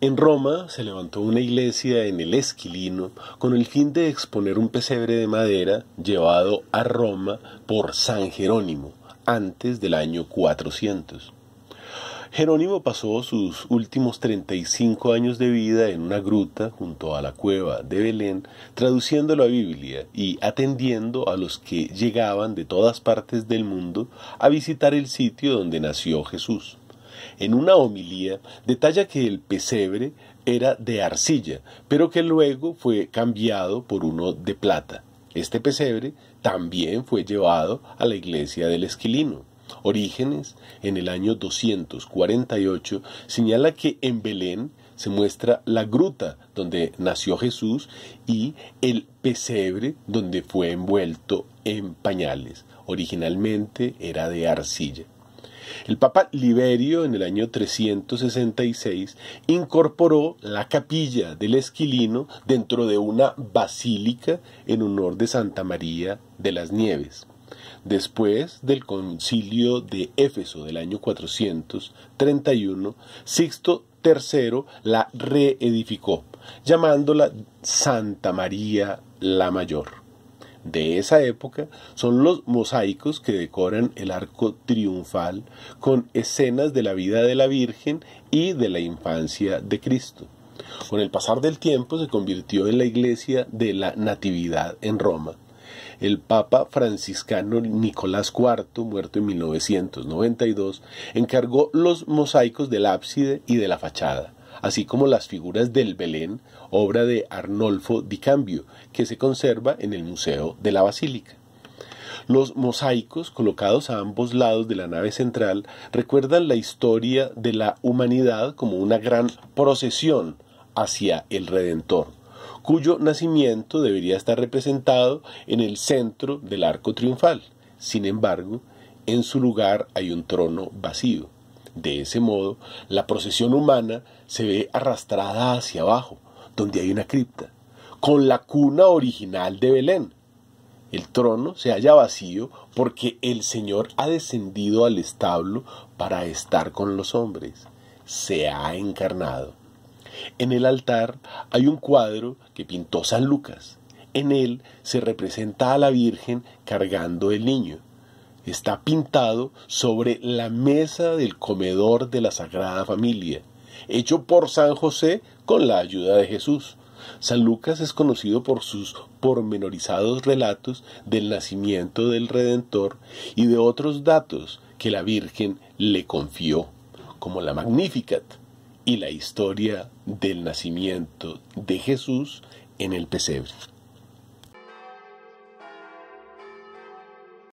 En Roma se levantó una iglesia en el Esquilino con el fin de exponer un pesebre de madera llevado a Roma por San Jerónimo antes del año 400. Jerónimo pasó sus últimos 35 años de vida en una gruta junto a la cueva de Belén, traduciendo la Biblia y atendiendo a los que llegaban de todas partes del mundo a visitar el sitio donde nació Jesús. En una homilía detalla que el pesebre era de arcilla, pero que luego fue cambiado por uno de plata. Este pesebre también fue llevado a la iglesia del Esquilino. Orígenes, en el año 248, señala que en Belén se muestra la gruta donde nació Jesús y el pesebre donde fue envuelto en pañales. Originalmente era de arcilla. El Papa Liberio en el año 366 incorporó la capilla del Esquilino dentro de una basílica en honor de Santa María de las Nieves. Después del concilio de Éfeso del año 431, Sixto III la reedificó, llamándola Santa María la Mayor de esa época son los mosaicos que decoran el arco triunfal con escenas de la vida de la Virgen y de la infancia de Cristo. Con el pasar del tiempo se convirtió en la iglesia de la Natividad en Roma. El Papa franciscano Nicolás IV, muerto en 1992, encargó los mosaicos del ábside y de la fachada así como las figuras del Belén, obra de Arnolfo di Cambio, que se conserva en el Museo de la Basílica. Los mosaicos colocados a ambos lados de la nave central recuerdan la historia de la humanidad como una gran procesión hacia el Redentor, cuyo nacimiento debería estar representado en el centro del arco triunfal. Sin embargo, en su lugar hay un trono vacío. De ese modo, la procesión humana se ve arrastrada hacia abajo, donde hay una cripta, con la cuna original de Belén. El trono se halla vacío porque el Señor ha descendido al establo para estar con los hombres. Se ha encarnado. En el altar hay un cuadro que pintó San Lucas. En él se representa a la Virgen cargando el niño está pintado sobre la mesa del comedor de la Sagrada Familia, hecho por San José con la ayuda de Jesús. San Lucas es conocido por sus pormenorizados relatos del nacimiento del Redentor y de otros datos que la Virgen le confió, como la Magnificat y la historia del nacimiento de Jesús en el pesebre.